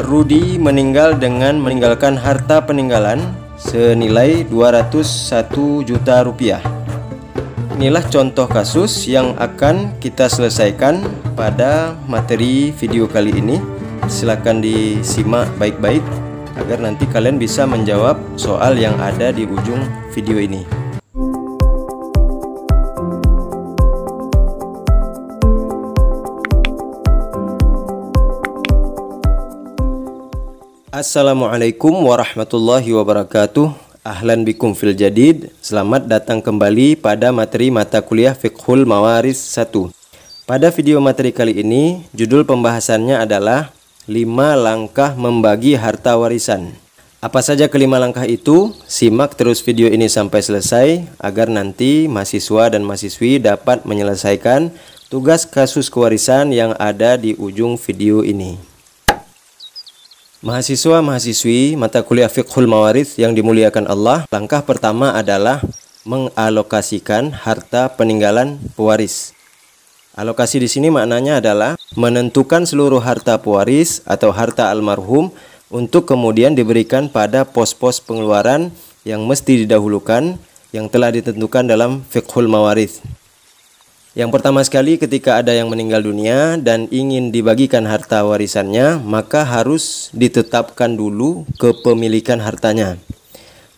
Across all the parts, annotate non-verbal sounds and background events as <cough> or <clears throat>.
Rudi meninggal dengan meninggalkan harta peninggalan senilai 201 juta rupiah. Inilah contoh kasus yang akan kita selesaikan pada materi video kali ini. Silahkan disimak baik-baik agar nanti kalian bisa menjawab soal yang ada di ujung video ini. Assalamualaikum warahmatullahi wabarakatuh Ahlan bikum fil jadid Selamat datang kembali pada materi mata kuliah Fiqhul Mawaris 1 Pada video materi kali ini Judul pembahasannya adalah 5 langkah membagi harta warisan Apa saja kelima langkah itu? Simak terus video ini sampai selesai Agar nanti mahasiswa dan mahasiswi dapat menyelesaikan tugas kasus kewarisan yang ada di ujung video ini Mahasiswa-mahasiswi mata kuliah Fiqhul Mawarith yang dimuliakan Allah, langkah pertama adalah mengalokasikan harta peninggalan pewaris. Alokasi di sini maknanya adalah menentukan seluruh harta pewaris atau harta almarhum untuk kemudian diberikan pada pos-pos pengeluaran yang mesti didahulukan yang telah ditentukan dalam Fiqhul Mawarith. Yang pertama sekali ketika ada yang meninggal dunia dan ingin dibagikan harta warisannya, maka harus ditetapkan dulu kepemilikan hartanya.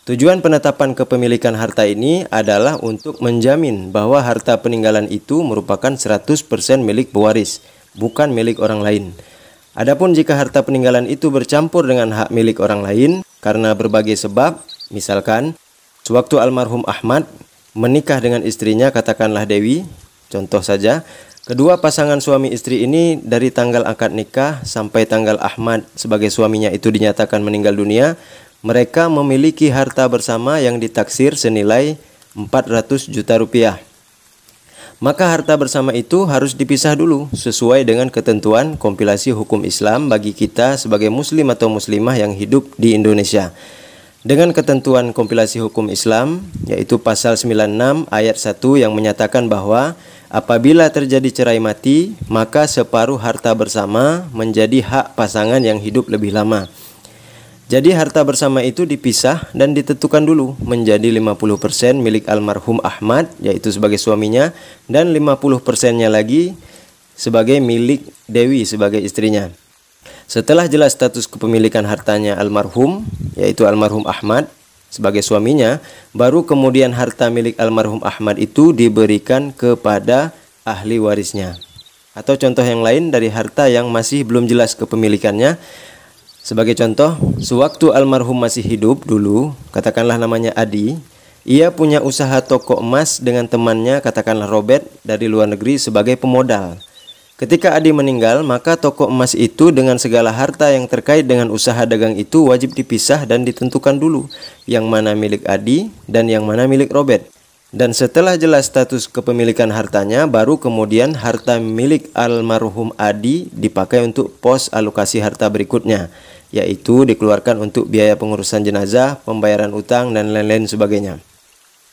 Tujuan penetapan kepemilikan harta ini adalah untuk menjamin bahwa harta peninggalan itu merupakan 100% milik pewaris, bukan milik orang lain. Adapun jika harta peninggalan itu bercampur dengan hak milik orang lain karena berbagai sebab, misalkan sewaktu almarhum Ahmad menikah dengan istrinya katakanlah Dewi, Contoh saja, kedua pasangan suami istri ini dari tanggal akad nikah sampai tanggal Ahmad sebagai suaminya itu dinyatakan meninggal dunia, mereka memiliki harta bersama yang ditaksir senilai 400 juta rupiah. Maka harta bersama itu harus dipisah dulu sesuai dengan ketentuan kompilasi hukum Islam bagi kita sebagai muslim atau muslimah yang hidup di Indonesia dengan ketentuan kompilasi hukum Islam yaitu pasal 96 ayat 1 yang menyatakan bahwa Apabila terjadi cerai mati, maka separuh harta bersama menjadi hak pasangan yang hidup lebih lama. Jadi harta bersama itu dipisah dan ditentukan dulu menjadi 50% milik almarhum Ahmad yaitu sebagai suaminya dan 50%-nya lagi sebagai milik Dewi sebagai istrinya. Setelah jelas status kepemilikan hartanya almarhum yaitu almarhum Ahmad sebagai suaminya, baru kemudian harta milik almarhum Ahmad itu diberikan kepada ahli warisnya. Atau contoh yang lain dari harta yang masih belum jelas kepemilikannya. Sebagai contoh, sewaktu almarhum masih hidup dulu, katakanlah namanya Adi, ia punya usaha toko emas dengan temannya, katakanlah Robert, dari luar negeri sebagai pemodal. Ketika Adi meninggal, maka toko emas itu dengan segala harta yang terkait dengan usaha dagang itu wajib dipisah dan ditentukan dulu yang mana milik Adi dan yang mana milik Robert. Dan setelah jelas status kepemilikan hartanya, baru kemudian harta milik almarhum Adi dipakai untuk pos alokasi harta berikutnya, yaitu dikeluarkan untuk biaya pengurusan jenazah, pembayaran utang, dan lain-lain sebagainya.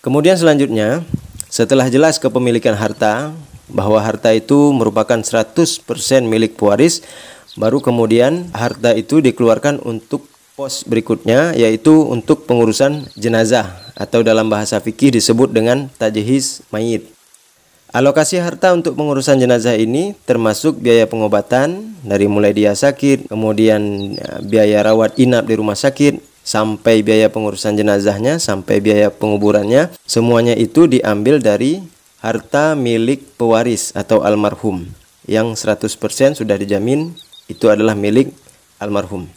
Kemudian selanjutnya, setelah jelas kepemilikan harta, bahwa harta itu merupakan 100% milik pewaris baru kemudian harta itu dikeluarkan untuk pos berikutnya yaitu untuk pengurusan jenazah atau dalam bahasa fikih disebut dengan tajihis mayit. Alokasi harta untuk pengurusan jenazah ini termasuk biaya pengobatan dari mulai dia sakit, kemudian e, biaya rawat inap di rumah sakit, sampai biaya pengurusan jenazahnya, sampai biaya penguburannya, semuanya itu diambil dari harta milik pewaris atau almarhum yang 100% sudah dijamin itu adalah milik almarhum.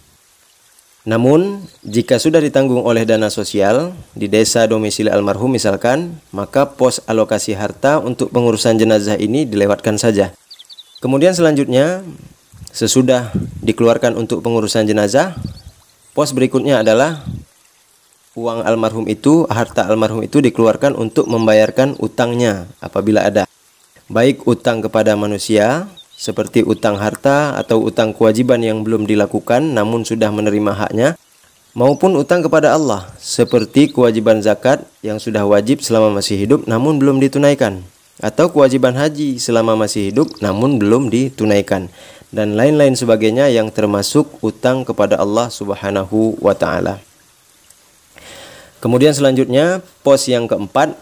Namun, jika sudah ditanggung oleh dana sosial di desa domisili almarhum misalkan, maka pos alokasi harta untuk pengurusan jenazah ini dilewatkan saja. Kemudian selanjutnya, sesudah dikeluarkan untuk pengurusan jenazah, pos berikutnya adalah uang almarhum itu, harta almarhum itu dikeluarkan untuk membayarkan utangnya apabila ada. Baik utang kepada manusia seperti utang harta atau utang kewajiban yang belum dilakukan namun sudah menerima haknya maupun utang kepada Allah seperti kewajiban zakat yang sudah wajib selama masih hidup namun belum ditunaikan atau kewajiban haji selama masih hidup namun belum ditunaikan dan lain-lain sebagainya yang termasuk utang kepada Allah Subhanahu wa taala. Kemudian selanjutnya pos yang keempat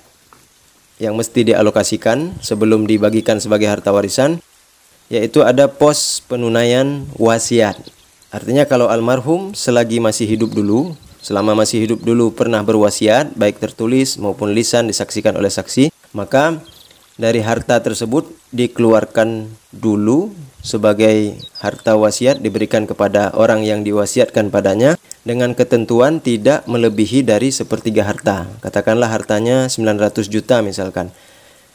yang mesti dialokasikan sebelum dibagikan sebagai harta warisan yaitu ada pos penunaian wasiat. Artinya kalau almarhum selagi masih hidup dulu, selama masih hidup dulu pernah berwasiat baik tertulis maupun lisan disaksikan oleh saksi, maka dari harta tersebut dikeluarkan dulu sebagai harta wasiat diberikan kepada orang yang diwasiatkan padanya dengan ketentuan tidak melebihi dari sepertiga harta. Katakanlah hartanya 900 juta misalkan.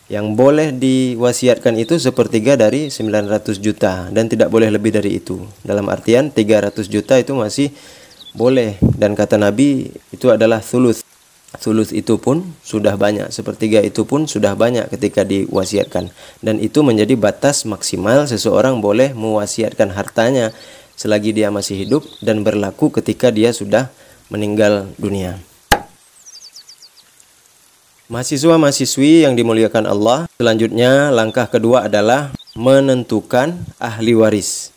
Yang boleh diwasiatkan itu sepertiga dari 900 juta dan tidak boleh lebih dari itu. Dalam artian 300 juta itu masih boleh dan kata Nabi itu adalah thuluth sulus itu pun sudah banyak, sepertiga itu pun sudah banyak ketika diwasiatkan. Dan itu menjadi batas maksimal seseorang boleh mewasiatkan hartanya selagi dia masih hidup dan berlaku ketika dia sudah meninggal dunia. Mahasiswa-mahasiswi yang dimuliakan Allah, selanjutnya langkah kedua adalah menentukan ahli waris.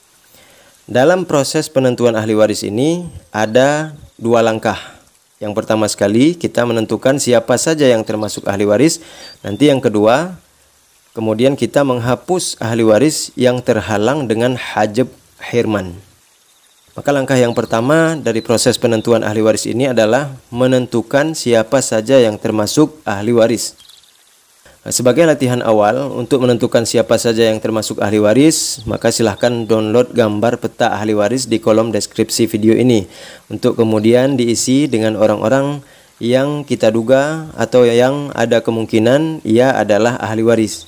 Dalam proses penentuan ahli waris ini ada dua langkah yang pertama sekali kita menentukan siapa saja yang termasuk ahli waris. Nanti yang kedua, kemudian kita menghapus ahli waris yang terhalang dengan hajab hirman. Maka langkah yang pertama dari proses penentuan ahli waris ini adalah menentukan siapa saja yang termasuk ahli waris. Eh, sebagai latihan awal untuk menentukan siapa saja yang termasuk ahli waris, maka silahkan download gambar peta ahli waris di kolom deskripsi video ini untuk kemudian diisi dengan orang-orang yang kita duga atau yang ada kemungkinan ia adalah ahli waris.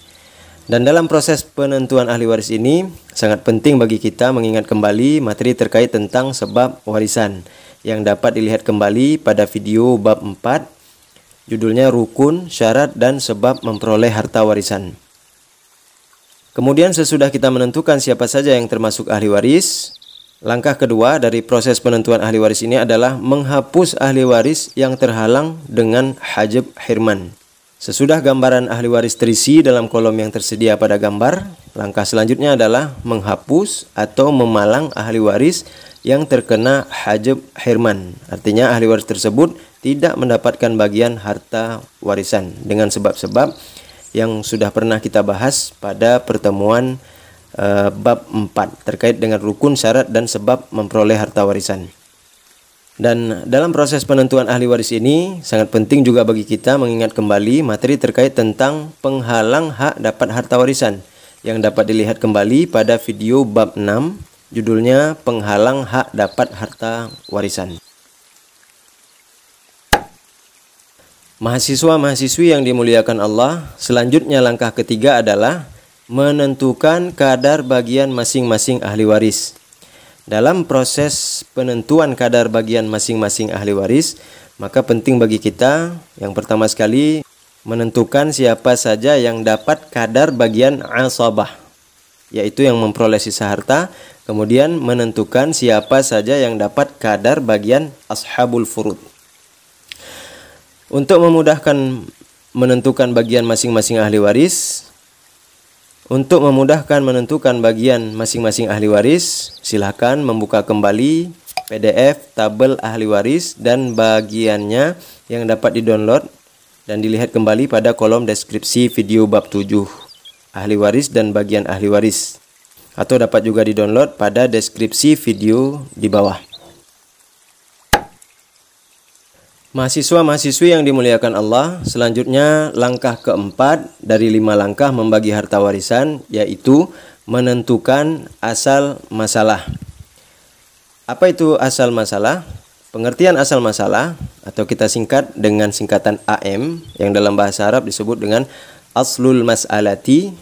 Dan dalam proses penentuan ahli waris ini sangat penting bagi kita mengingat kembali materi terkait tentang sebab warisan yang dapat dilihat kembali pada video bab 4 Judulnya Rukun, Syarat dan Sebab Memperoleh Harta Warisan. Kemudian sesudah kita menentukan siapa saja yang termasuk ahli waris, langkah kedua dari proses penentuan ahli waris ini adalah menghapus ahli waris yang terhalang dengan hajib hirman. Sesudah gambaran ahli waris terisi dalam kolom yang tersedia pada gambar, langkah selanjutnya adalah menghapus atau memalang ahli waris yang terkena hajab herman Artinya ahli waris tersebut tidak mendapatkan bagian harta warisan dengan sebab-sebab yang sudah pernah kita bahas pada pertemuan e, bab 4 terkait dengan rukun syarat dan sebab memperoleh harta warisan. Dan dalam proses penentuan ahli waris ini sangat penting juga bagi kita mengingat kembali materi terkait tentang penghalang hak dapat harta warisan yang dapat dilihat kembali pada video bab 6 judulnya penghalang hak dapat harta warisan. Mahasiswa-mahasiswi yang dimuliakan Allah, selanjutnya langkah ketiga adalah menentukan kadar bagian masing-masing ahli waris. Dalam proses penentuan kadar bagian masing-masing ahli waris, maka penting bagi kita yang pertama sekali menentukan siapa saja yang dapat kadar bagian asabah, yaitu yang memperoleh sisa harta, kemudian menentukan siapa saja yang dapat kadar bagian ashabul furud. Untuk memudahkan menentukan bagian masing-masing ahli waris, untuk memudahkan menentukan bagian masing-masing ahli waris, silakan membuka kembali PDF tabel ahli waris dan bagiannya yang dapat didownload dan dilihat kembali pada kolom deskripsi video bab 7 ahli waris dan bagian ahli waris atau dapat juga didownload pada deskripsi video di bawah. Mahasiswa-mahasiswi yang dimuliakan Allah, selanjutnya langkah keempat dari lima langkah membagi harta warisan, yaitu menentukan asal masalah. Apa itu asal masalah? Pengertian asal masalah, atau kita singkat dengan singkatan AM, yang dalam bahasa Arab disebut dengan aslul mas'alati,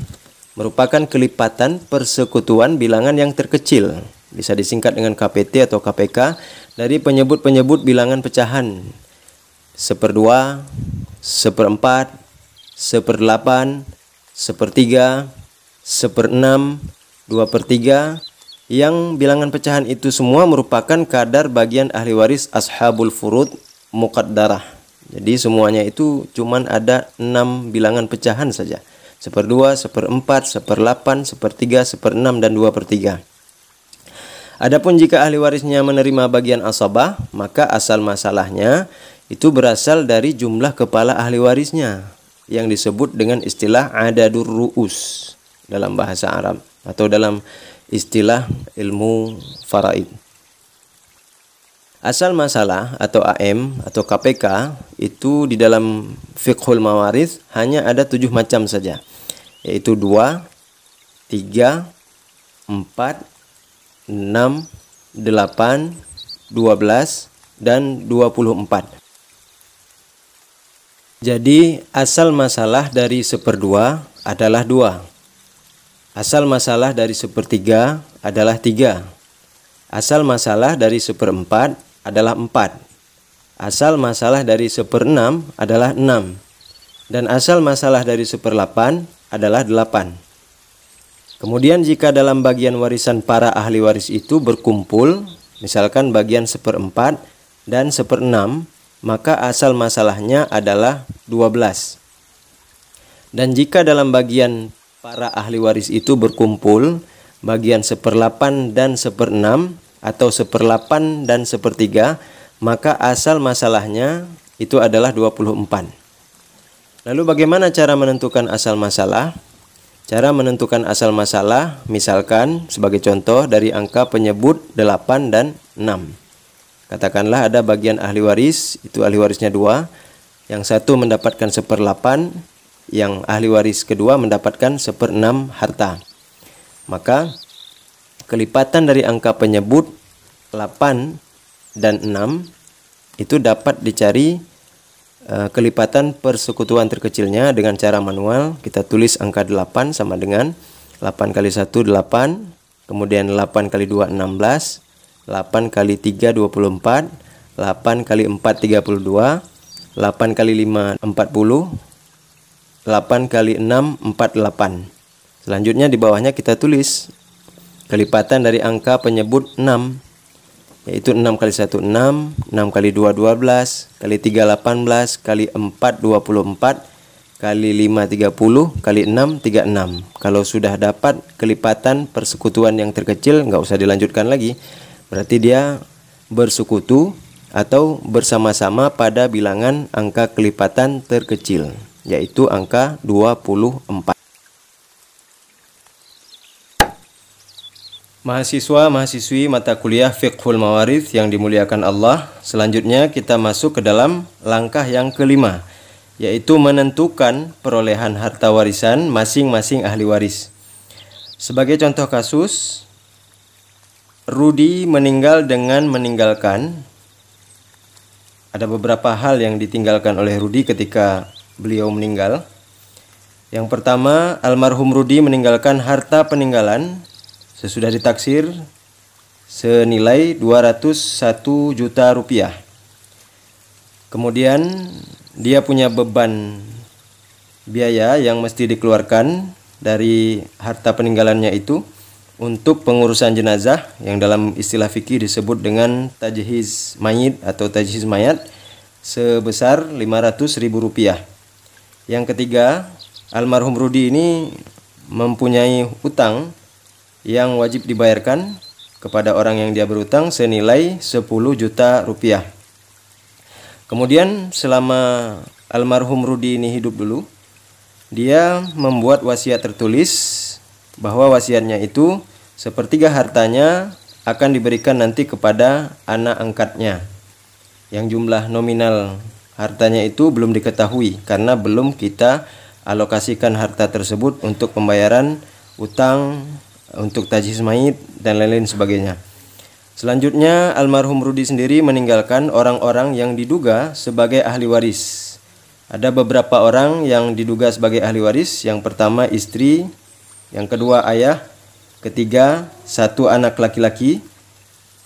merupakan kelipatan persekutuan bilangan yang terkecil, bisa disingkat dengan KPT atau KPK, dari penyebut-penyebut bilangan pecahan seperdua, seperempat, seperdelapan, sepertiga, seperenam, dua per tiga, yang bilangan pecahan itu semua merupakan kadar bagian ahli waris ashabul furud muqaddarah. Jadi semuanya itu cuma ada enam bilangan pecahan saja. Seperdua, seperempat, seperdelapan, sepertiga, seperenam, dan dua pertiga. Adapun jika ahli warisnya menerima bagian asabah, maka asal masalahnya itu berasal dari jumlah kepala ahli warisnya yang disebut dengan istilah adadur ru'us dalam bahasa Arab atau dalam istilah ilmu faraid. Asal masalah atau AM atau KPK itu di dalam fiqhul mawaris hanya ada tujuh macam saja yaitu dua, tiga, empat, enam, delapan, dua belas, dan dua puluh empat. Jadi asal masalah dari seperdua adalah dua. Asal masalah dari sepertiga adalah tiga. Asal masalah dari seperempat adalah empat. Asal masalah dari seperenam adalah enam. Dan asal masalah dari seperlapan adalah delapan. Kemudian jika dalam bagian warisan para ahli waris itu berkumpul, misalkan bagian seperempat dan seperenam, maka asal masalahnya adalah 12. Dan jika dalam bagian para ahli waris itu berkumpul, bagian 8 dan enam atau 8 dan sepertiga, maka asal masalahnya itu adalah 24. Lalu bagaimana cara menentukan asal masalah? Cara menentukan asal masalah, misalkan sebagai contoh dari angka penyebut 8 dan 6. Katakanlah ada bagian ahli waris, itu ahli warisnya dua. Yang satu mendapatkan seperdelapan, yang ahli waris kedua mendapatkan seper seperenam harta. Maka kelipatan dari angka penyebut 8 dan 6 itu dapat dicari eh, kelipatan persekutuan terkecilnya dengan cara manual. Kita tulis angka 8 sama dengan 8 kali 1 8, kemudian 8 kali 2 16, 8 kali 3 24 8 kali 4 32 8 kali 5 40 8 kali 6 48 selanjutnya di bawahnya kita tulis kelipatan dari angka penyebut 6 yaitu 6 kali 1 6, 6 kali 2 12, kali 3 18, kali 4 24, kali 5 30, kali 6 36. Kalau sudah dapat kelipatan persekutuan yang terkecil nggak usah dilanjutkan lagi. Berarti dia bersekutu atau bersama-sama pada bilangan angka kelipatan terkecil, yaitu angka 24. Mahasiswa mahasiswi mata kuliah Fiqhul mawarif yang dimuliakan Allah Selanjutnya kita masuk ke dalam langkah yang kelima Yaitu menentukan perolehan harta warisan masing-masing ahli waris Sebagai contoh kasus Rudi meninggal dengan meninggalkan ada beberapa hal yang ditinggalkan oleh Rudy ketika beliau meninggal. Yang pertama, almarhum Rudy meninggalkan harta peninggalan sesudah ditaksir senilai 201 juta rupiah. Kemudian dia punya beban biaya yang mesti dikeluarkan dari harta peninggalannya itu untuk pengurusan jenazah yang dalam istilah fikih disebut dengan tajhiz mayit atau tajhiz mayat sebesar 500 ribu rupiah. Yang ketiga, almarhum Rudi ini mempunyai utang yang wajib dibayarkan kepada orang yang dia berutang senilai 10 juta rupiah. Kemudian selama almarhum Rudi ini hidup dulu, dia membuat wasiat tertulis bahwa wasiatnya itu sepertiga hartanya akan diberikan nanti kepada anak angkatnya yang jumlah nominal hartanya itu belum diketahui karena belum kita alokasikan harta tersebut untuk pembayaran utang untuk tajis mait dan lain-lain sebagainya selanjutnya almarhum Rudi sendiri meninggalkan orang-orang yang diduga sebagai ahli waris ada beberapa orang yang diduga sebagai ahli waris yang pertama istri yang kedua ayah, ketiga satu anak laki-laki,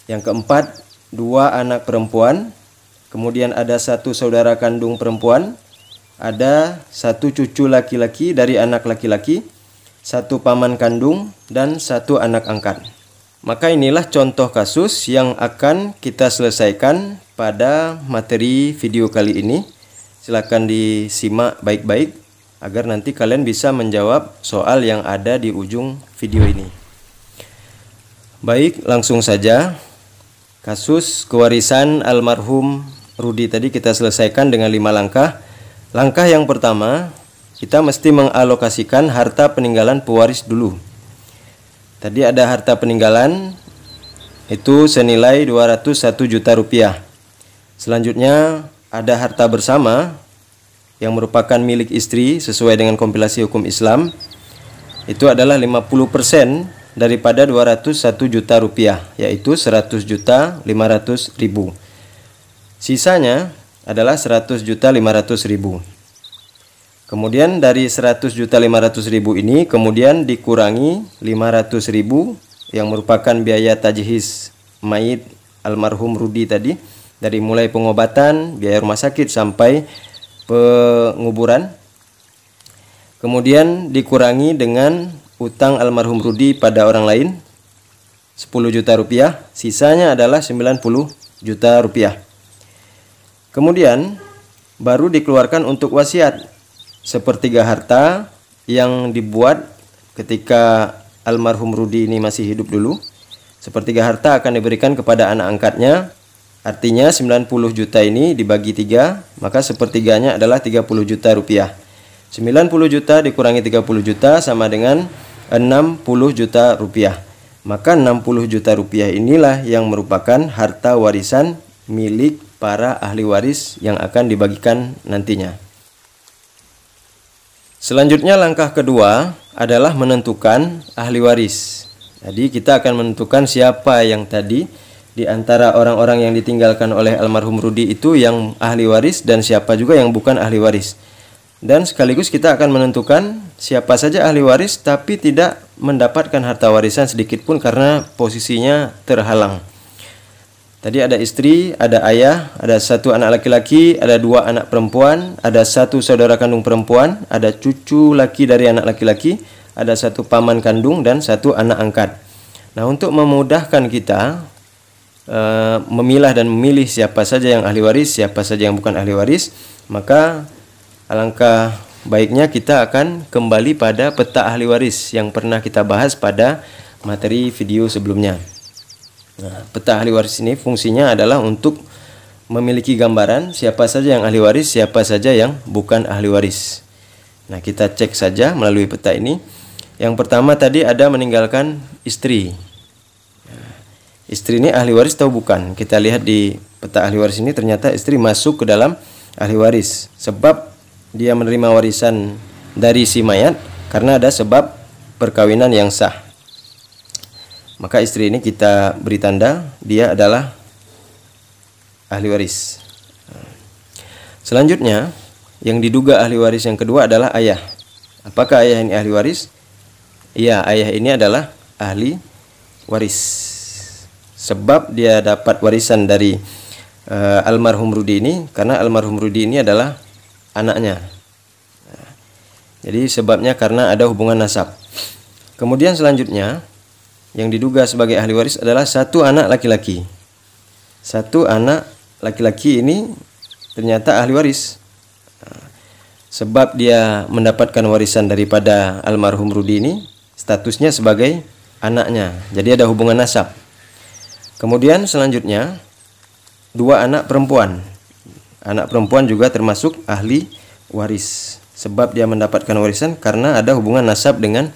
yang keempat dua anak perempuan, kemudian ada satu saudara kandung perempuan, ada satu cucu laki-laki dari anak laki-laki, satu paman kandung, dan satu anak angkat. Maka inilah contoh kasus yang akan kita selesaikan pada materi video kali ini. Silahkan disimak baik-baik agar nanti kalian bisa menjawab soal yang ada di ujung video ini. Baik, langsung saja. Kasus kewarisan almarhum Rudi tadi kita selesaikan dengan lima langkah. Langkah yang pertama, kita mesti mengalokasikan harta peninggalan pewaris dulu. Tadi ada harta peninggalan itu senilai 201 juta rupiah. Selanjutnya ada harta bersama yang merupakan milik istri sesuai dengan kompilasi hukum Islam itu adalah 50% daripada 201 juta rupiah yaitu 100 juta 500 ribu sisanya adalah 100 juta 500 ribu kemudian dari 100 juta 500 ribu ini kemudian dikurangi 500 ribu yang merupakan biaya tajhis mayit almarhum Rudi tadi dari mulai pengobatan biaya rumah sakit sampai penguburan. Kemudian dikurangi dengan utang almarhum Rudi pada orang lain 10 juta rupiah, sisanya adalah 90 juta rupiah. Kemudian baru dikeluarkan untuk wasiat sepertiga harta yang dibuat ketika almarhum Rudi ini masih hidup dulu. Sepertiga harta akan diberikan kepada anak angkatnya Artinya 90 juta ini dibagi 3, maka sepertiganya adalah 30 juta rupiah. 90 juta dikurangi 30 juta sama dengan 60 juta rupiah. Maka 60 juta rupiah inilah yang merupakan harta warisan milik para ahli waris yang akan dibagikan nantinya. Selanjutnya langkah kedua adalah menentukan ahli waris. Jadi kita akan menentukan siapa yang tadi di antara orang-orang yang ditinggalkan oleh almarhum Rudi itu yang ahli waris dan siapa juga yang bukan ahli waris. Dan sekaligus kita akan menentukan siapa saja ahli waris tapi tidak mendapatkan harta warisan sedikit pun karena posisinya terhalang. Tadi ada istri, ada ayah, ada satu anak laki-laki, ada dua anak perempuan, ada satu saudara kandung perempuan, ada cucu laki dari anak laki-laki, ada satu paman kandung dan satu anak angkat. Nah, untuk memudahkan kita e, memilah dan memilih siapa saja yang ahli waris, siapa saja yang bukan ahli waris, maka alangkah baiknya kita akan kembali pada peta ahli waris yang pernah kita bahas pada materi video sebelumnya. Nah, peta ahli waris ini fungsinya adalah untuk memiliki gambaran siapa saja yang ahli waris, siapa saja yang bukan ahli waris. Nah, kita cek saja melalui peta ini. Yang pertama tadi ada meninggalkan istri istri ini ahli waris atau bukan. Kita lihat di peta ahli waris ini ternyata istri masuk ke dalam ahli waris. Sebab dia menerima warisan dari si mayat karena ada sebab perkawinan yang sah. Maka istri ini kita beri tanda dia adalah ahli waris. Selanjutnya, yang diduga ahli waris yang kedua adalah ayah. Apakah ayah ini ahli waris? Iya, ayah ini adalah ahli waris sebab dia dapat warisan dari uh, almarhum Rudi ini karena almarhum Rudi ini adalah anaknya. jadi sebabnya karena ada hubungan nasab. Kemudian selanjutnya yang diduga sebagai ahli waris adalah satu anak laki-laki. Satu anak laki-laki ini ternyata ahli waris. sebab dia mendapatkan warisan daripada almarhum Rudi ini statusnya sebagai anaknya. Jadi ada hubungan nasab. Kemudian selanjutnya dua anak perempuan. Anak perempuan juga termasuk ahli waris. Sebab dia mendapatkan warisan karena ada hubungan nasab dengan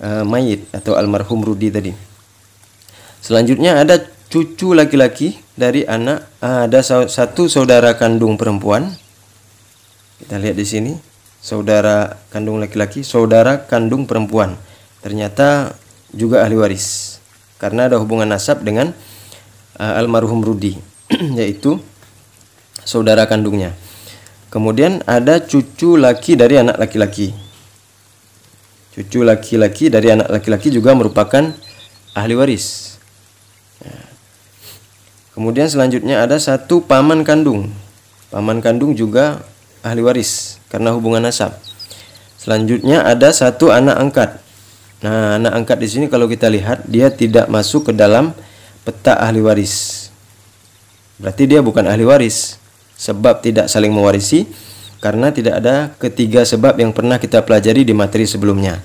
uh, mayit atau almarhum Rudi tadi. Selanjutnya ada cucu laki-laki dari anak eh, ada satu saudara kandung perempuan. Kita lihat di sini saudara kandung laki-laki, saudara kandung perempuan. Ternyata juga ahli waris karena ada hubungan nasab dengan uh, almarhum Rudi <clears throat> yaitu saudara kandungnya. Kemudian ada cucu laki dari anak laki-laki. Cucu laki-laki dari anak laki-laki juga merupakan ahli waris. Ya. Kemudian selanjutnya ada satu paman kandung. Paman kandung juga ahli waris karena hubungan nasab. Selanjutnya ada satu anak angkat. Nah, anak angkat di sini kalau kita lihat dia tidak masuk ke dalam peta ahli waris. Berarti dia bukan ahli waris sebab tidak saling mewarisi karena tidak ada ketiga sebab yang pernah kita pelajari di materi sebelumnya.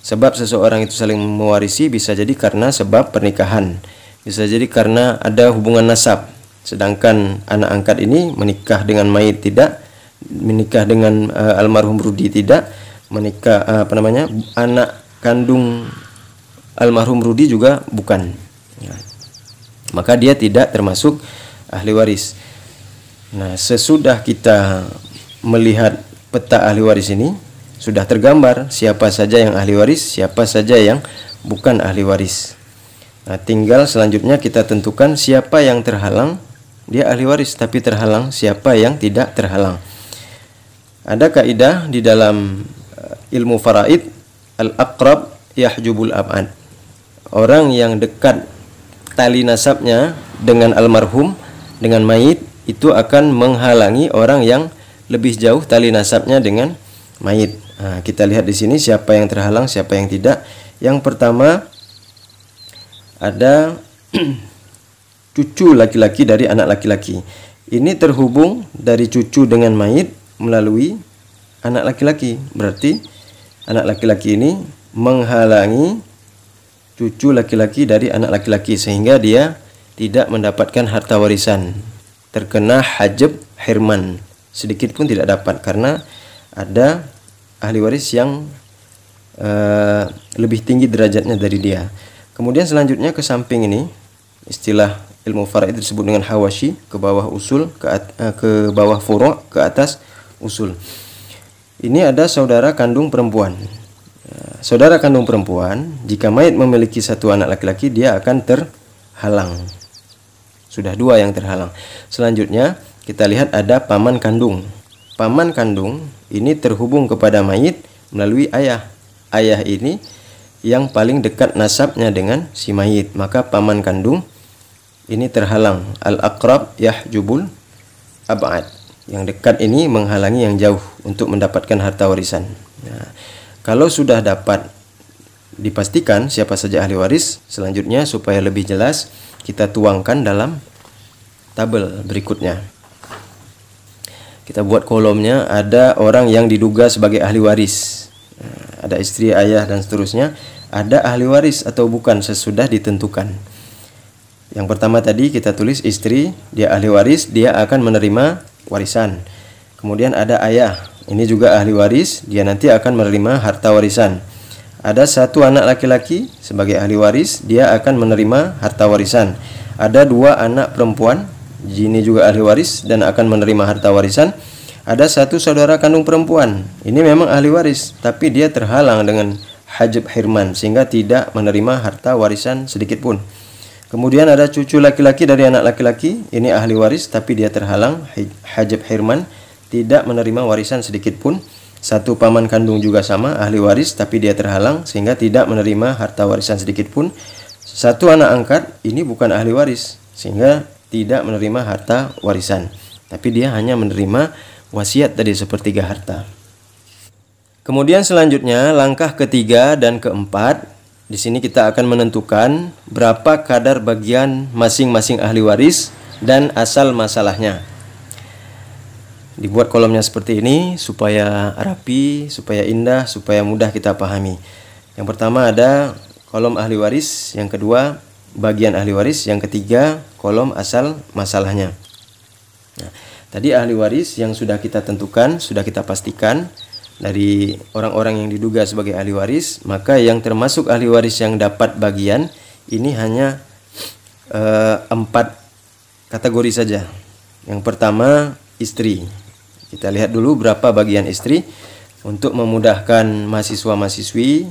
Sebab seseorang itu saling mewarisi bisa jadi karena sebab pernikahan, bisa jadi karena ada hubungan nasab. Sedangkan anak angkat ini menikah dengan mayit tidak, menikah dengan uh, almarhum Rudi tidak, menikah uh, apa namanya? anak kandung almarhum Rudi juga bukan ya. maka dia tidak termasuk ahli waris nah sesudah kita melihat peta ahli waris ini sudah tergambar siapa saja yang ahli waris siapa saja yang bukan ahli waris nah tinggal selanjutnya kita tentukan siapa yang terhalang dia ahli waris tapi terhalang siapa yang tidak terhalang ada kaidah di dalam eh, ilmu faraid al-aqrab yahjubul aban Orang yang dekat tali nasabnya dengan almarhum, dengan mayit itu akan menghalangi orang yang lebih jauh tali nasabnya dengan mayit. Nah, kita lihat di sini siapa yang terhalang, siapa yang tidak. Yang pertama ada <clears throat> cucu laki-laki dari anak laki-laki. Ini terhubung dari cucu dengan mayit melalui anak laki-laki. Berarti anak laki-laki ini menghalangi cucu laki-laki dari anak laki-laki sehingga dia tidak mendapatkan harta warisan terkena hajab Herman sedikit pun tidak dapat karena ada ahli waris yang uh, lebih tinggi derajatnya dari dia kemudian selanjutnya ke samping ini istilah ilmu faraid disebut dengan hawashi ke bawah usul ke, uh, ke bawah furu' ke atas usul ini ada saudara kandung perempuan. Eh, saudara kandung perempuan, jika mayat memiliki satu anak laki-laki, dia akan terhalang. Sudah dua yang terhalang. Selanjutnya, kita lihat ada paman kandung. Paman kandung ini terhubung kepada mayit melalui ayah. Ayah ini yang paling dekat nasabnya dengan si mayit. Maka paman kandung ini terhalang. Al-akrab yahjubul ab'ad yang dekat ini menghalangi yang jauh untuk mendapatkan harta warisan. Nah, kalau sudah dapat dipastikan siapa saja ahli waris, selanjutnya supaya lebih jelas kita tuangkan dalam tabel berikutnya. Kita buat kolomnya ada orang yang diduga sebagai ahli waris. Nah, ada istri, ayah dan seterusnya, ada ahli waris atau bukan sesudah ditentukan. Yang pertama tadi kita tulis istri, dia ahli waris, dia akan menerima warisan. Kemudian ada ayah, ini juga ahli waris, dia nanti akan menerima harta warisan. Ada satu anak laki-laki sebagai ahli waris, dia akan menerima harta warisan. Ada dua anak perempuan, ini juga ahli waris dan akan menerima harta warisan. Ada satu saudara kandung perempuan, ini memang ahli waris, tapi dia terhalang dengan hajib hirman sehingga tidak menerima harta warisan sedikit pun. Kemudian ada cucu laki-laki dari anak laki-laki, ini ahli waris tapi dia terhalang hajab Herman tidak menerima warisan sedikit pun. Satu paman kandung juga sama ahli waris tapi dia terhalang sehingga tidak menerima harta warisan sedikit pun. Satu anak angkat ini bukan ahli waris sehingga tidak menerima harta warisan tapi dia hanya menerima wasiat dari sepertiga harta. Kemudian selanjutnya langkah ketiga dan keempat di sini kita akan menentukan berapa kadar bagian masing-masing ahli waris dan asal masalahnya. Dibuat kolomnya seperti ini supaya rapi, supaya indah, supaya mudah kita pahami. Yang pertama ada kolom ahli waris, yang kedua bagian ahli waris, yang ketiga kolom asal masalahnya. Nah, tadi ahli waris yang sudah kita tentukan, sudah kita pastikan dari orang-orang yang diduga sebagai ahli waris, maka yang termasuk ahli waris yang dapat bagian ini hanya uh, empat kategori saja. Yang pertama istri. Kita lihat dulu berapa bagian istri untuk memudahkan mahasiswa-mahasiswi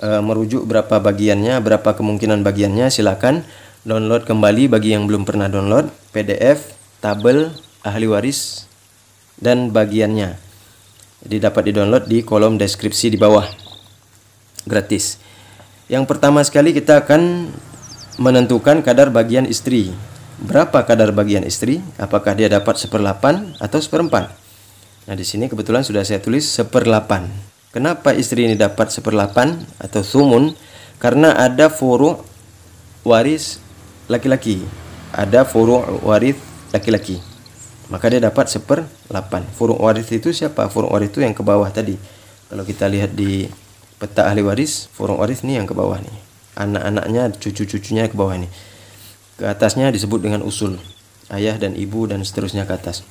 eh, merujuk berapa bagiannya, berapa kemungkinan bagiannya. Silakan download kembali bagi yang belum pernah download PDF tabel ahli waris dan bagiannya. Jadi dapat download di kolom deskripsi di bawah. Gratis. Yang pertama sekali kita akan menentukan kadar bagian istri. Berapa kadar bagian istri? Apakah dia dapat 1/8 atau seperempat? Nah, di sini kebetulan sudah saya tulis 1/8. Kenapa istri ini dapat 1/8 atau sumun? Karena ada furu waris laki-laki. Ada furu waris laki-laki maka dia dapat seper 8 furuk waris itu siapa furuk waris itu yang ke bawah tadi kalau kita lihat di peta ahli waris furuk waris ini yang ke bawah nih anak-anaknya cucu-cucunya ke bawah ini. ke atasnya disebut dengan usul ayah dan ibu dan seterusnya ke atas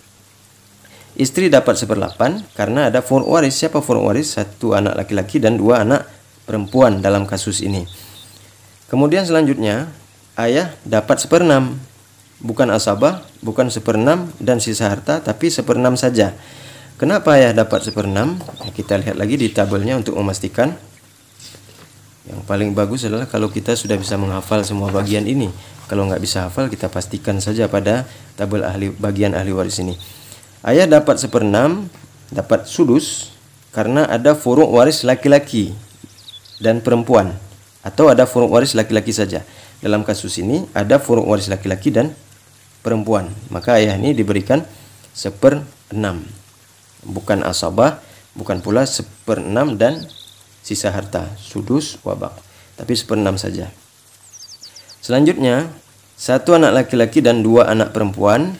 istri dapat 8 karena ada furuk waris siapa furuk waris satu anak laki-laki dan dua anak perempuan dalam kasus ini kemudian selanjutnya ayah dapat 6 bukan asabah, bukan seperenam dan sisa harta, tapi seperenam saja. Kenapa ya dapat seperenam? Nah, kita lihat lagi di tabelnya untuk memastikan. Yang paling bagus adalah kalau kita sudah bisa menghafal semua bagian ini. Kalau nggak bisa hafal, kita pastikan saja pada tabel ahli bagian ahli waris ini. Ayah dapat seperenam, dapat sudus, karena ada furuk waris laki-laki dan perempuan. Atau ada furuk waris laki-laki saja. Dalam kasus ini, ada furuk waris laki-laki dan perempuan maka ayah ini diberikan enam bukan asabah bukan pula seper enam dan sisa harta sudus wabak tapi seper enam saja selanjutnya satu anak laki-laki dan dua anak perempuan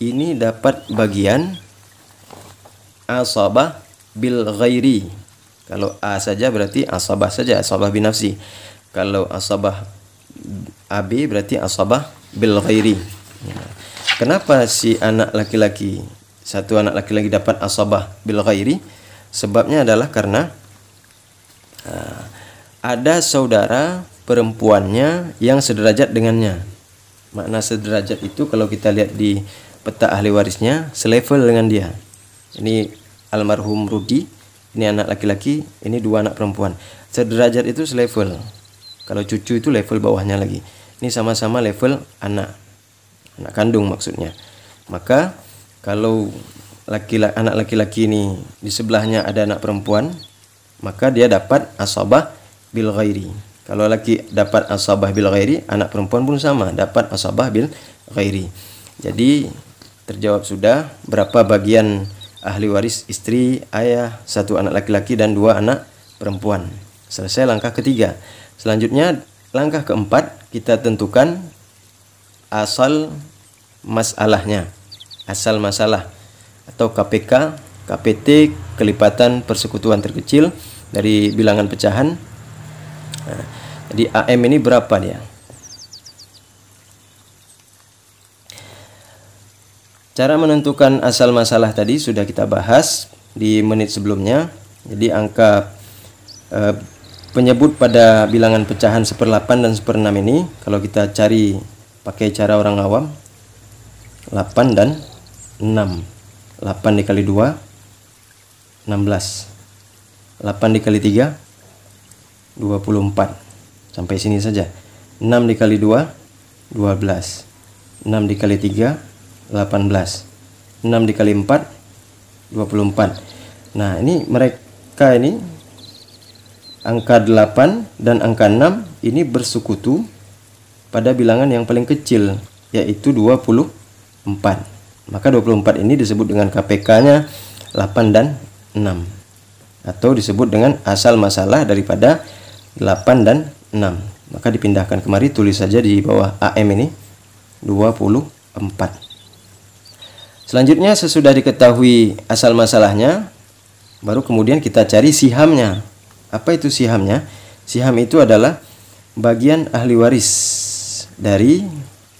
ini dapat bagian asabah bil ghairi kalau a saja berarti asabah saja asabah binafsi kalau asabah ab berarti asabah bil ghairi Ya. kenapa si anak laki-laki satu anak laki-laki dapat asabah bil ghairi sebabnya adalah karena uh, ada saudara perempuannya yang sederajat dengannya makna sederajat itu kalau kita lihat di peta ahli warisnya selevel dengan dia ini almarhum Rudi ini anak laki-laki ini dua anak perempuan sederajat itu selevel kalau cucu itu level bawahnya lagi ini sama-sama level anak anak kandung maksudnya maka kalau laki anak laki-laki ini di sebelahnya ada anak perempuan maka dia dapat asabah bil ghairi kalau laki dapat asabah bil ghairi anak perempuan pun sama dapat asabah bil ghairi jadi terjawab sudah berapa bagian ahli waris istri ayah satu anak laki-laki dan dua anak perempuan selesai langkah ketiga selanjutnya langkah keempat kita tentukan asal masalahnya asal masalah atau KPK KPT kelipatan persekutuan terkecil dari bilangan pecahan nah, jadi AM ini berapa dia cara menentukan asal masalah tadi sudah kita bahas di menit sebelumnya jadi angka eh, penyebut pada bilangan pecahan seper 8 dan seper 6 ini kalau kita cari pakai cara orang awam 8 dan 6 8 dikali 2 16 8 dikali 3 24 sampai sini saja 6 dikali 2 12 6 dikali 3 18 6 dikali 4 24 nah ini mereka ini angka 8 dan angka 6 ini bersukutu pada bilangan yang paling kecil yaitu 24. Maka 24 ini disebut dengan KPK-nya 8 dan 6 atau disebut dengan asal masalah daripada 8 dan 6. Maka dipindahkan kemari tulis saja di bawah AM ini 24. Selanjutnya sesudah diketahui asal masalahnya baru kemudian kita cari sihamnya. Apa itu sihamnya? Siham itu adalah bagian ahli waris dari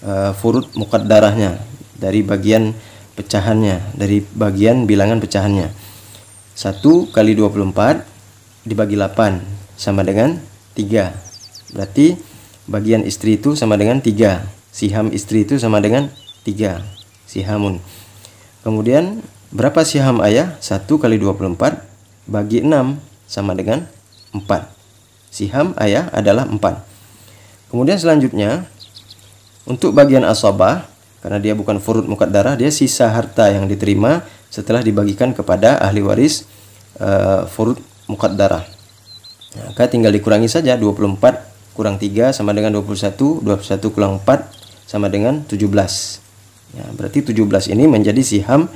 uh, eh, furut mukad darahnya dari bagian pecahannya, dari bagian bilangan pecahannya. 1 kali 24 dibagi 8 sama dengan 3. Berarti bagian istri itu sama dengan 3. Siham istri itu sama dengan 3. Sihamun. Kemudian berapa siham ayah? 1 kali 24 bagi 6 sama dengan 4. Siham ayah adalah 4. Kemudian selanjutnya untuk bagian asobah, karena dia bukan furut mukat darah, dia sisa harta yang diterima setelah dibagikan kepada ahli waris uh, furud mukat darah. Maka tinggal dikurangi saja 24 kurang 3 sama dengan 21, 21 kurang 4 sama dengan 17. Ya, berarti 17 ini menjadi siham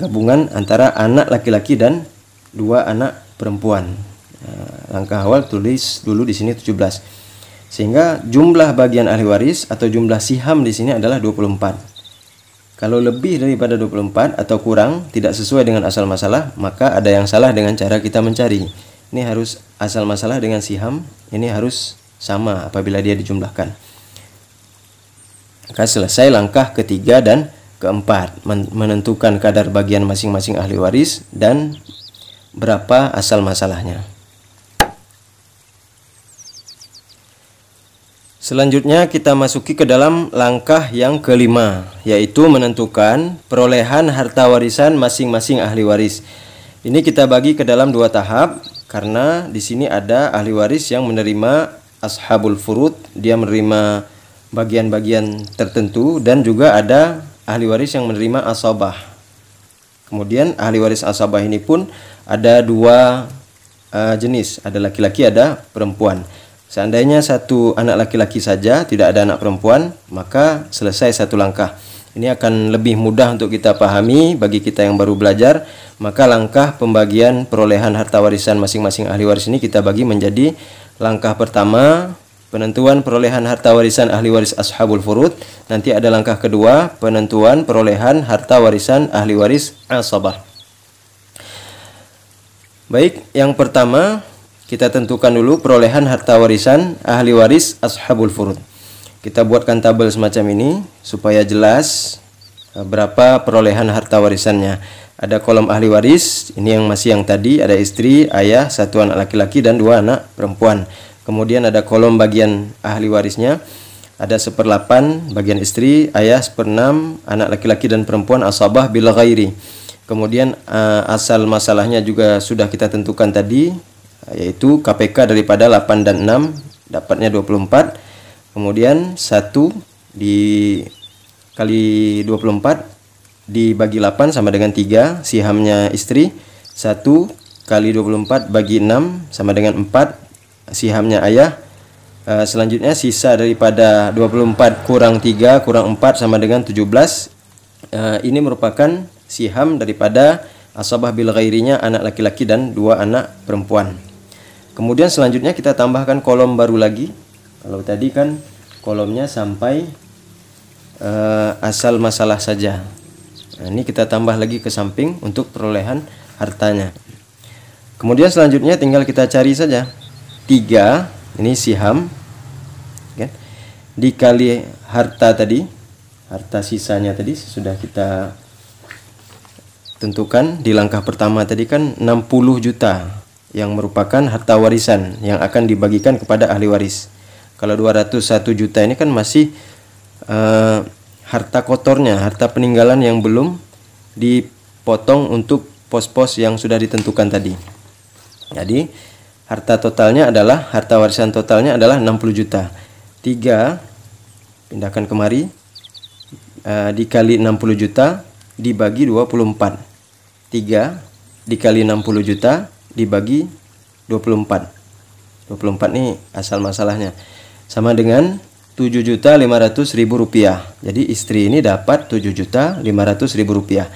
gabungan antara anak laki-laki dan dua anak perempuan. Ya, langkah awal tulis dulu di sini 17. Sehingga jumlah bagian ahli waris atau jumlah siham di sini adalah 24. Kalau lebih daripada 24 atau kurang tidak sesuai dengan asal masalah, maka ada yang salah dengan cara kita mencari. Ini harus asal masalah dengan siham, ini harus sama apabila dia dijumlahkan. Maka selesai langkah ketiga dan keempat, menentukan kadar bagian masing-masing ahli waris dan berapa asal masalahnya. Selanjutnya kita masuki ke dalam langkah yang kelima yaitu menentukan perolehan harta warisan masing-masing ahli waris. Ini kita bagi ke dalam dua tahap karena di sini ada ahli waris yang menerima ashabul furud, dia menerima bagian-bagian tertentu dan juga ada ahli waris yang menerima asabah. Kemudian ahli waris asabah ini pun ada dua uh, jenis, ada laki-laki ada perempuan. Seandainya satu anak laki-laki saja, tidak ada anak perempuan, maka selesai satu langkah. Ini akan lebih mudah untuk kita pahami bagi kita yang baru belajar. Maka langkah pembagian perolehan harta warisan masing-masing ahli waris ini kita bagi menjadi langkah pertama penentuan perolehan harta warisan ahli waris ashabul furud nanti ada langkah kedua penentuan perolehan harta warisan ahli waris asabah baik yang pertama kita tentukan dulu perolehan harta warisan ahli waris ashabul furud. Kita buatkan tabel semacam ini supaya jelas eh, berapa perolehan harta warisannya. Ada kolom ahli waris, ini yang masih yang tadi, ada istri, ayah, satu anak laki-laki dan dua anak perempuan. Kemudian ada kolom bagian ahli warisnya, ada seperlapan bagian istri, ayah seperenam, anak laki-laki dan perempuan asabah bila ghairi. Kemudian eh, asal masalahnya juga sudah kita tentukan tadi, yaitu KPK daripada 8 dan 6 dapatnya 24 kemudian 1 di kali 24 dibagi 8 sama dengan 3 sihamnya istri 1 kali 24 bagi 6 sama dengan 4 sihamnya ayah e, selanjutnya sisa daripada 24 kurang 3 kurang 4 sama dengan 17 e, eh, ini merupakan siham daripada asabah bil ghairinya anak laki-laki dan dua anak perempuan. Kemudian selanjutnya kita tambahkan kolom baru lagi. Kalau tadi kan kolomnya sampai uh, asal masalah saja. Nah, ini kita tambah lagi ke samping untuk perolehan hartanya. Kemudian selanjutnya tinggal kita cari saja. Tiga ini siham kan? Dikali harta tadi, harta sisanya tadi sudah kita tentukan di langkah pertama tadi kan 60 juta yang merupakan harta warisan yang akan dibagikan kepada ahli waris. Kalau 201 juta ini kan masih uh, harta kotornya, harta peninggalan yang belum dipotong untuk pos-pos yang sudah ditentukan tadi. Jadi, harta totalnya adalah harta warisan totalnya adalah 60 juta. 3 pindahkan kemari uh, dikali 60 juta dibagi 24. 3 dikali 60 juta dibagi 24. 24 ini asal masalahnya. Sama dengan 7 juta 500 ribu rupiah. Jadi istri ini dapat 7 juta 500 ribu rupiah.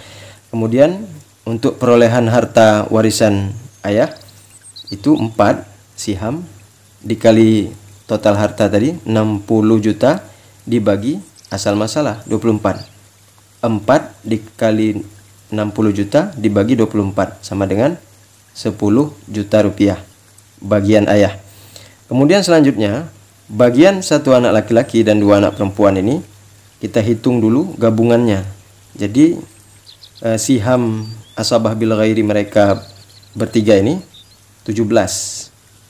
Kemudian untuk perolehan harta warisan ayah itu 4 siham dikali total harta tadi 60 juta dibagi asal masalah 24. 4 dikali 60 juta dibagi 24 sama dengan 10 juta rupiah bagian ayah. Kemudian selanjutnya, bagian satu anak laki-laki dan dua anak perempuan ini kita hitung dulu gabungannya. Jadi eh, siham asabah bil ghairi mereka bertiga ini 17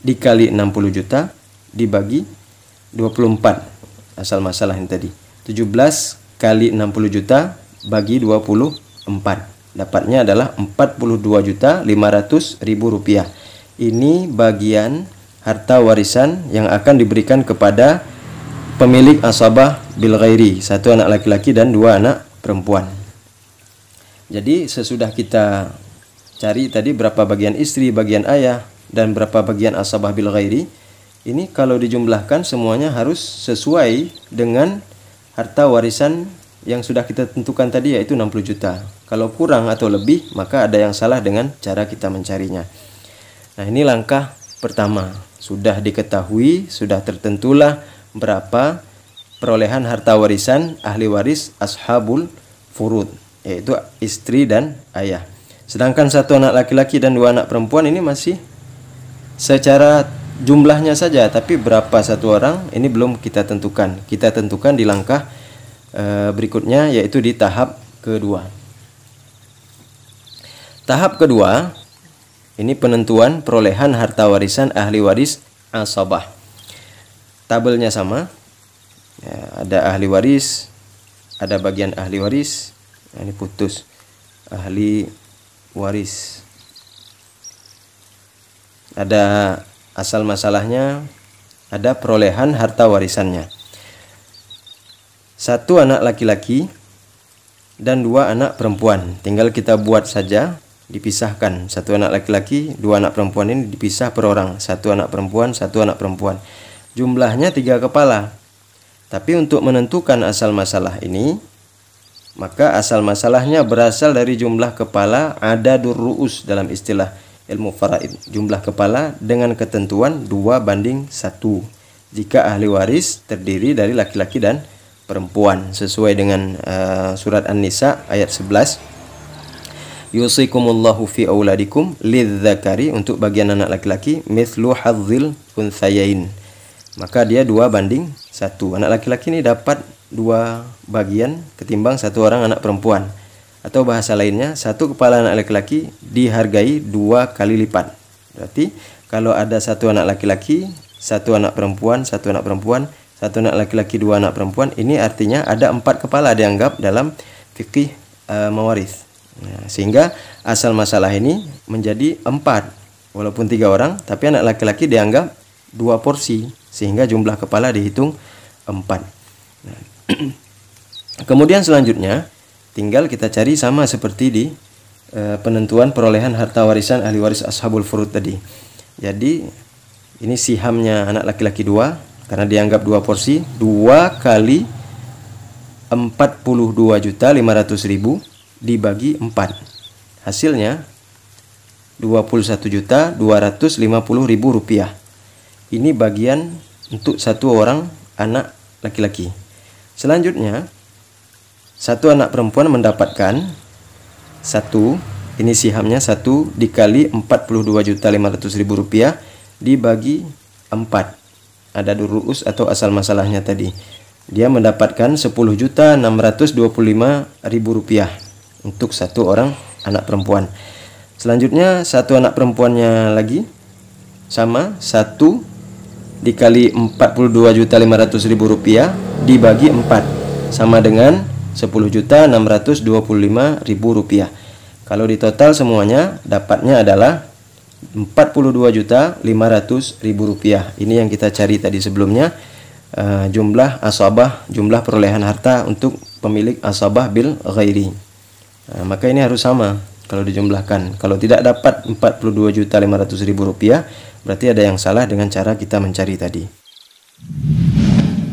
dikali 60 juta dibagi 24 asal masalah yang tadi. 17 kali 60 juta bagi 24 dapatnya adalah juta ribu rupiah ini bagian harta warisan yang akan diberikan kepada pemilik asabah bil ghairi satu anak laki-laki dan dua anak perempuan jadi sesudah kita cari tadi berapa bagian istri bagian ayah dan berapa bagian asabah bil ghairi ini kalau dijumlahkan semuanya harus sesuai dengan harta warisan yang sudah kita tentukan tadi yaitu 60 juta. Kalau kurang atau lebih, maka ada yang salah dengan cara kita mencarinya. Nah, ini langkah pertama. Sudah diketahui, sudah tertentulah berapa perolehan harta warisan ahli waris ashabul furud, yaitu istri dan ayah. Sedangkan satu anak laki-laki dan dua anak perempuan ini masih secara jumlahnya saja, tapi berapa satu orang ini belum kita tentukan. Kita tentukan di langkah Eh, berikutnya yaitu di tahap kedua. Tahap kedua ini penentuan perolehan harta warisan ahli waris asabah. Tabelnya sama. Ya, ada ahli waris, ada bagian ahli waris. Nah, ini putus. Ahli waris. Ada asal masalahnya, ada perolehan harta warisannya satu anak laki-laki dan dua anak perempuan. Tinggal kita buat saja dipisahkan. Satu anak laki-laki, dua anak perempuan ini dipisah per orang. Satu anak perempuan, satu anak perempuan. Jumlahnya tiga kepala. Tapi untuk menentukan asal masalah ini, maka asal masalahnya berasal dari jumlah kepala ada durruus dalam istilah ilmu faraid. Jumlah kepala dengan ketentuan dua banding satu Jika ahli waris terdiri dari laki-laki dan perempuan sesuai dengan uh, surat An-Nisa ayat 11 Yusikumullahu fi auladikum lidzakari untuk bagian anak laki-laki mithlu hadzil unthayain maka dia dua banding satu anak laki-laki ini dapat dua bagian ketimbang satu orang anak perempuan atau bahasa lainnya satu kepala anak laki-laki dihargai dua kali lipat berarti kalau ada satu anak laki-laki satu anak perempuan satu anak perempuan satu anak laki-laki dua anak perempuan ini artinya ada empat kepala dianggap dalam fikih e, eh, mewaris nah, sehingga asal masalah ini menjadi empat walaupun tiga orang tapi anak laki-laki dianggap dua porsi sehingga jumlah kepala dihitung empat nah, <clears throat> kemudian selanjutnya tinggal kita cari sama seperti di e, penentuan perolehan harta warisan ahli waris ashabul furud tadi jadi ini sihamnya anak laki-laki dua karena dianggap dua porsi 2 kali ribu dibagi 4 hasilnya 21 juta ribu rupiah ini bagian untuk satu orang anak laki-laki selanjutnya satu anak perempuan mendapatkan satu ini sihamnya satu dikali 42 juta ribu rupiah dibagi 4 ada durus atau asal masalahnya tadi dia mendapatkan juta 10 ribu rupiah untuk satu orang anak perempuan selanjutnya satu anak perempuannya lagi sama satu dikali juta ribu rupiah dibagi 4 sama dengan juta 10 ribu rupiah kalau di total semuanya dapatnya adalah 42.500.000 rupiah. Ini yang kita cari tadi sebelumnya. Uh, jumlah asabah, jumlah perolehan harta untuk pemilik asabah bil ghairi. Uh, maka ini harus sama kalau dijumlahkan. Kalau tidak dapat 42.500.000 rupiah, berarti ada yang salah dengan cara kita mencari tadi.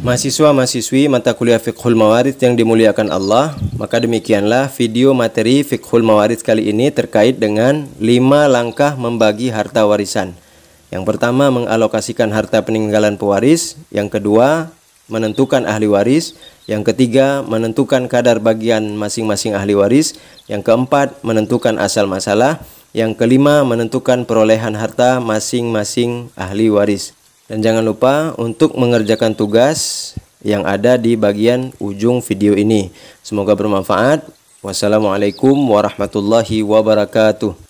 Mahasiswa-mahasiswi mata kuliah Fiqhul Mawarid yang dimuliakan Allah, maka demikianlah video materi Fiqhul Mawarid kali ini terkait dengan 5 langkah membagi harta warisan. Yang pertama mengalokasikan harta peninggalan pewaris, yang kedua menentukan ahli waris, yang ketiga menentukan kadar bagian masing-masing ahli waris, yang keempat menentukan asal masalah, yang kelima menentukan perolehan harta masing-masing ahli waris. Dan jangan lupa untuk mengerjakan tugas yang ada di bagian ujung video ini. Semoga bermanfaat. Wassalamualaikum warahmatullahi wabarakatuh.